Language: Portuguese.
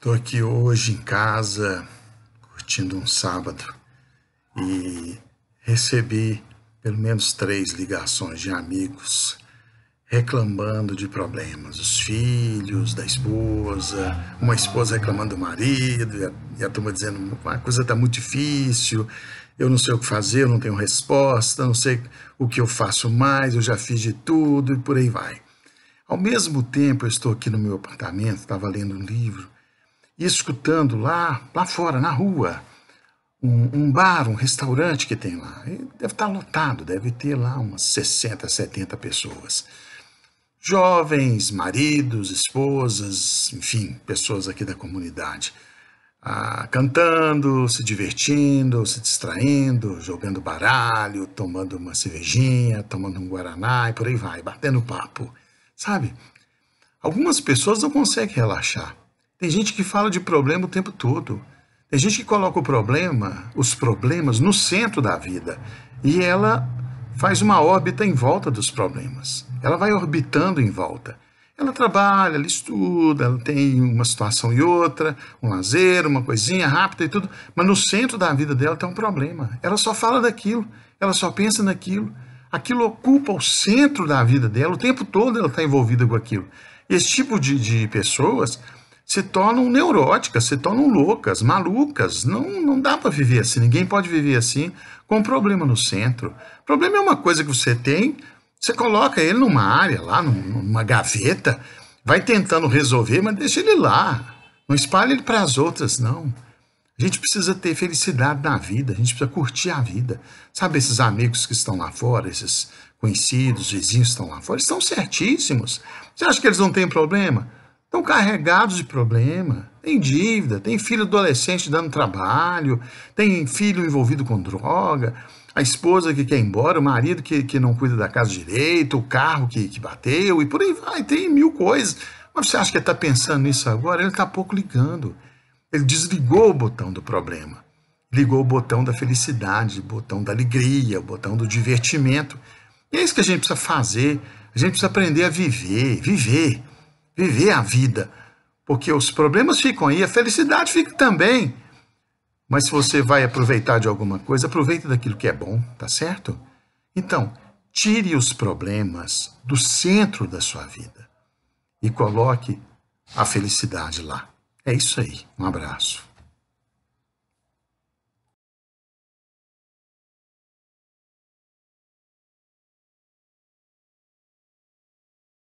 Estou aqui hoje em casa, curtindo um sábado, e recebi pelo menos três ligações de amigos reclamando de problemas, os filhos, da esposa, uma esposa reclamando do marido, e a, e a turma dizendo, a coisa está muito difícil, eu não sei o que fazer, eu não tenho resposta, não sei o que eu faço mais, eu já fiz de tudo e por aí vai. Ao mesmo tempo, eu estou aqui no meu apartamento, estava lendo um livro, e escutando lá, lá fora, na rua, um, um, bar, um restaurante que tem lá. E deve estar tá lotado, deve ter lá umas 60, 70 pessoas. Jovens, maridos, esposas, enfim, pessoas aqui da comunidade. Ah, cantando, se divertindo, se distraindo, jogando baralho, tomando uma cervejinha, tomando um guaraná e por aí vai, batendo papo, sabe? Algumas pessoas não conseguem relaxar. Tem gente que fala de problema o tempo todo. Tem gente que coloca o problema, os problemas, no centro da vida. E ela faz uma órbita em volta dos problemas. Ela vai orbitando em volta. Ela trabalha, ela estuda, ela tem uma situação e outra, um lazer, uma coisinha rápida e tudo, mas no centro da vida dela tem um problema. Ela só fala daquilo, ela só pensa naquilo. Aquilo ocupa o centro da vida dela, o tempo todo ela está envolvida com aquilo. Esse tipo de, de pessoas se tornam neuróticas, se tornam loucas, malucas. Não, não dá para viver assim, ninguém pode viver assim com um problema no centro. O problema é uma coisa que você tem, você coloca ele numa área lá, numa gaveta, vai tentando resolver, mas deixa ele lá. Não espalhe ele para as outras, não. A gente precisa ter felicidade na vida, a gente precisa curtir a vida. Sabe, esses amigos que estão lá fora, esses conhecidos, vizinhos que estão lá fora, Eles estão certíssimos. Você acha que eles não têm problema? estão carregados de problema. Tem dívida, tem filho adolescente dando trabalho, tem filho envolvido com droga, a esposa que quer ir embora, o marido que, que não cuida da casa direito, o carro que, que bateu e por aí vai, tem mil coisas. Mas você acha que ele está pensando nisso agora? Ele está pouco ligando. Ele desligou o botão do problema. Ligou o botão da felicidade, o botão da alegria, o botão do divertimento. E é isso que a gente precisa fazer. A gente precisa aprender a viver, viver viver a vida. Porque os problemas ficam aí, a felicidade fica também. Mas se você vai aproveitar de alguma coisa, aproveite daquilo que é bom, tá certo? Então, tire os problemas do centro da sua vida e coloque a felicidade lá. É isso aí. Um abraço.